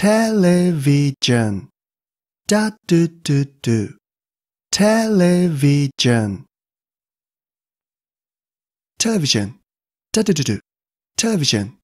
television da do do do television television da do do do television